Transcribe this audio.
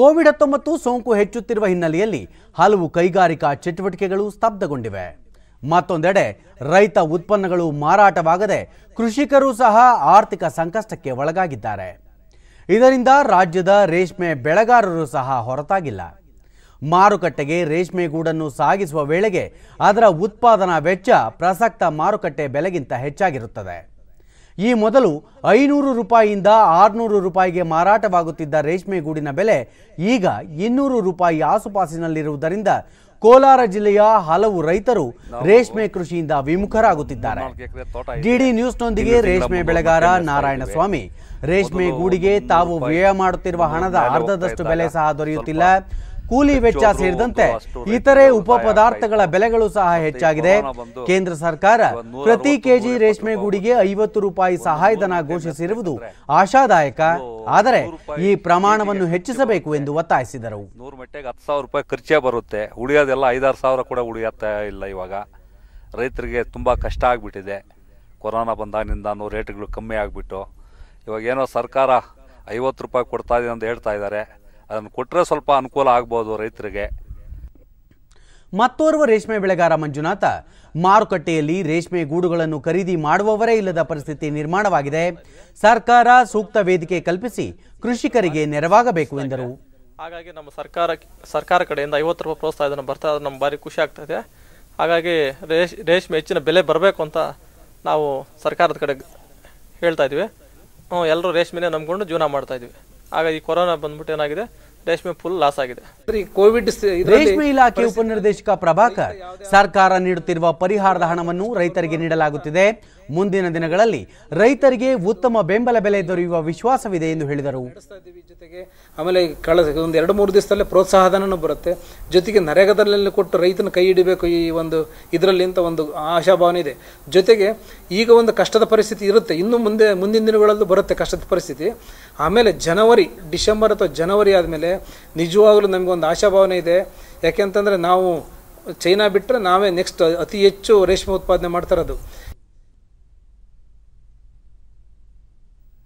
Covid ಹತ್ತೊಂಬತ್ತು ಸೋಂಕು ಹೆಚ್ಚುತ್ತಿರುವ ಹಿನ್ನೆಲೆಯಲ್ಲಿ ಹಲವು ಕೈಗಾರಿಕಾ ಚಟುವಟಿಕೆಗಳು ಸ್ತಬ್ಧಗೊಂಡಿವೆ ಮತ್ತೊಂದೆಡೆ ರೈತ ಉತ್ಪನ್ನಗಳು ಮಾರಾಟವಾಗದೆ ಕೃಷಿಕರು ಸಹ ಆರ್ಥಿಕ ಸಂಕಷ್ಟಕ್ಕೆ ಒಳಗಾಗಿದ್ದಾರೆ ಇದರಿಂದ ರಾಜ್ಯದ ರೇಷ್ಮೆ ಬೆಳೆಗಾರರು ಸಹ ಹೊರತಾಗಿಲ್ಲ ಮಾರುಕಟ್ಟೆಗೆ ರೇಷ್ಮೆ ಗೂಡನ್ನು ಸಾಗಿಸುವ ವೇಳೆಗೆ ಅದರ ಉತ್ಪಾದನಾ ವೆಚ್ಚ ಪ್ರಸಕ್ತ ಮಾರುಕಟ್ಟೆ ಬೆಲೆಗಿಂತ ಹೆಚ್ಚಾಗಿರುತ್ತದೆ ಈ ಮೊದಲು ಐನೂರು ರೂಪಾಯಿಯಿಂದ ಆರುನೂರು ರೂಪಾಯಿಗೆ ಮಾರಾಟವಾಗುತ್ತಿದ್ದ ರೇಷ್ಮೆ ಗೂಡಿನ ಬೆಲೆ ಈಗ ಇನ್ನೂರು ರೂಪಾಯಿ ಆಸುಪಾಸಿನಲ್ಲಿರುವುದರಿಂದ ಕೋಲಾರ ಜಿಲ್ಲೆಯ ಹಲವು ರೈತರು ರೇಷ್ಮೆ ಕೃಷಿಯಿಂದ ವಿಮುಖರಾಗುತ್ತಿದ್ದಾರೆ ಡಿಡಿ ನ್ಯೂಸ್ನೊಂದಿಗೆ ರೇಷ್ಮೆ ಬೆಳೆಗಾರ ನಾರಾಯಣಸ್ವಾಮಿ ರೇಷ್ಮೆ ಗೂಡಿಗೆ ತಾವು ವ್ಯಯ ಮಾಡುತ್ತಿರುವ ಹಣದ ಅರ್ಧದಷ್ಟು ಬೆಲೆ ಸಹ ದೊರೆಯುತ್ತಿಲ್ಲ ಕೂಲಿ ವೆಚ್ಚ ಸೇರಿದಂತೆ ಇತರೆ ಉಪ ಪದಾರ್ಥಗಳ ಬೆಲೆಗಳು ಸಹ ಹೆಚ್ಚಾಗಿದೆ ಕೇಂದ್ರ ಸರ್ಕಾರ ಪ್ರತಿ ಕೆಜಿ ರೇಷ್ಮೆ ಗೂಡಿಗೆ ಐವತ್ತು ರೂಪಾಯಿ ಸಹಾಯಧನ ಘೋಷಿಸಿರುವುದು ಆಶಾದಾಯಕ ಆದರೆ ಈ ಪ್ರಮಾಣವನ್ನು ಹೆಚ್ಚಿಸಬೇಕು ಎಂದು ಒತ್ತಾಯಿಸಿದರು ನೂರು ಮೆಟ್ಟೆಗೆ ಹತ್ತು ಸಾವಿರ ರೂಪಾಯಿ ಖರ್ಚೇ ಬರುತ್ತೆ ಉಳಿಯೋದೆಲ್ಲ ಐದಾರು ಸಾವಿರ ಕೂಡ ಉಳಿಯತ್ತಾ ಇಲ್ಲ ಇವಾಗ ರೈತರಿಗೆ ತುಂಬ ಕಷ್ಟ ಆಗಿಬಿಟ್ಟಿದೆ ಕೊರೋನಾ ಬಂದಾಗಿನಿಂದ ರೇಟ್ಗಳು ಕಮ್ಮಿ ಆಗಿಬಿಟ್ಟು ಇವಾಗ ಏನೋ ಸರ್ಕಾರ ಐವತ್ತು ರೂಪಾಯಿ ಕೊಡ್ತಾ ಇದೆ ಅಂತ ಹೇಳ್ತಾ ಇದ್ದಾರೆ ಅದನ್ನು ಕೊಟ್ಟರೆ ಸ್ವಲ್ಪ ಅನುಕೂಲ ಆಗ್ಬೋದು ರೈತರಿಗೆ ಮತ್ತೋರ್ವ ರೇಷ್ಮೆ ಬೆಳೆಗಾರ ಮಂಜುನಾಥ ಮಾರುಕಟ್ಟೆಯಲ್ಲಿ ರೇಷ್ಮೆ ಗೂಡುಗಳನ್ನು ಖರೀದಿ ಮಾಡುವವರೇ ಇಲ್ಲದ ಪರಿಸ್ಥಿತಿ ನಿರ್ಮಾಣವಾಗಿದೆ ಸರ್ಕಾರ ಸೂಕ್ತ ವೇದಿಕೆ ಕಲ್ಪಿಸಿ ಕೃಷಿಕರಿಗೆ ನೆರವಾಗಬೇಕು ಎಂದರು ಹಾಗಾಗಿ ನಮ್ಮ ಸರ್ಕಾರ ಸರ್ಕಾರ ಕಡೆಯಿಂದ ಐವತ್ತು ರೂಪಾಯಿ ನಮ್ಮ ಬರ್ತಾ ನಮ್ಮ ನಮ್ಗೆ ಭಾರಿ ಖುಷಿ ಆಗ್ತಾ ಇದೆ ಹಾಗಾಗಿ ರೇಷ್ ರೇಷ್ಮೆ ಹೆಚ್ಚಿನ ಬೆಲೆ ಬರಬೇಕು ಅಂತ ನಾವು ಸರ್ಕಾರದ ಕಡೆ ಹೇಳ್ತಾ ಇದ್ವಿ ಎಲ್ಲರೂ ರೇಷ್ಮೆನೇ ನಂಬಿಕೊಂಡು ಜೀವನ ಮಾಡ್ತಾ ಇದ್ವಿ ಆಗ ಈ ಕೊರೋನಾ ಬಂದ್ಬಿಟ್ಟು ಏನಾಗಿದೆ ರೇಷ್ಮೆ ಫುಲ್ ಲಾಸ್ ಆಗಿದೆ ಕೋವಿಡ್ ರೇಷ್ಮೆ ಇಲಾಖೆ ಉಪನಿರ್ದೇಶಕ ಪ್ರಭಾಕರ್ ಸರ್ಕಾರ ನೀಡುತ್ತಿರುವ ಪರಿಹಾರದ ಹಣವನ್ನು ರೈತರಿಗೆ ನೀಡಲಾಗುತ್ತಿದೆ ಮುಂದಿನ ದಿನಗಳಲ್ಲಿ ರೈತರಿಗೆ ಉತ್ತಮ ಬೆಂಬಲ ಬೆಲೆ ದೊರೆಯುವ ವಿಶ್ವಾಸವಿದೆ ಎಂದು ಹೇಳಿದರು ಜೊತೆಗೆ ಆಮೇಲೆ ಕಳೆದ ಒಂದು ಎರಡು ಮೂರು ದಿವಸದಲ್ಲೇ ಪ್ರೋತ್ಸಾಹಧನೂ ಬರುತ್ತೆ ಜೊತೆಗೆ ನರೇಗಾದಲ್ಲಿ ಕೊಟ್ಟು ರೈತನ ಕೈ ಹಿಡಿಬೇಕು ಈ ಒಂದು ಇದರಲ್ಲಿ ಅಂತ ಒಂದು ಆಶಾಭಾವನೆ ಇದೆ ಜೊತೆಗೆ ಈಗ ಒಂದು ಕಷ್ಟದ ಪರಿಸ್ಥಿತಿ ಇರುತ್ತೆ ಇನ್ನು ಮುಂದೆ ಮುಂದಿನ ದಿನಗಳಲ್ಲೂ ಬರುತ್ತೆ ಕಷ್ಟದ ಪರಿಸ್ಥಿತಿ ಆಮೇಲೆ ಜನವರಿ ಡಿಸೆಂಬರ್ ಅಥವಾ ಜನವರಿ ಆದಮೇಲೆ ನಿಜವಾಗಲೂ ನಮಗೊಂದು ಆಶಾಭಾವನೆ ಇದೆ ಯಾಕೆಂತಂದರೆ ನಾವು ಚೈನಾ ಬಿಟ್ಟರೆ ನಾವೇ ನೆಕ್ಸ್ಟ್ ಅತಿ ಹೆಚ್ಚು ರೇಷ್ಮೆ ಉತ್ಪಾದನೆ ಮಾಡ್ತಾರದು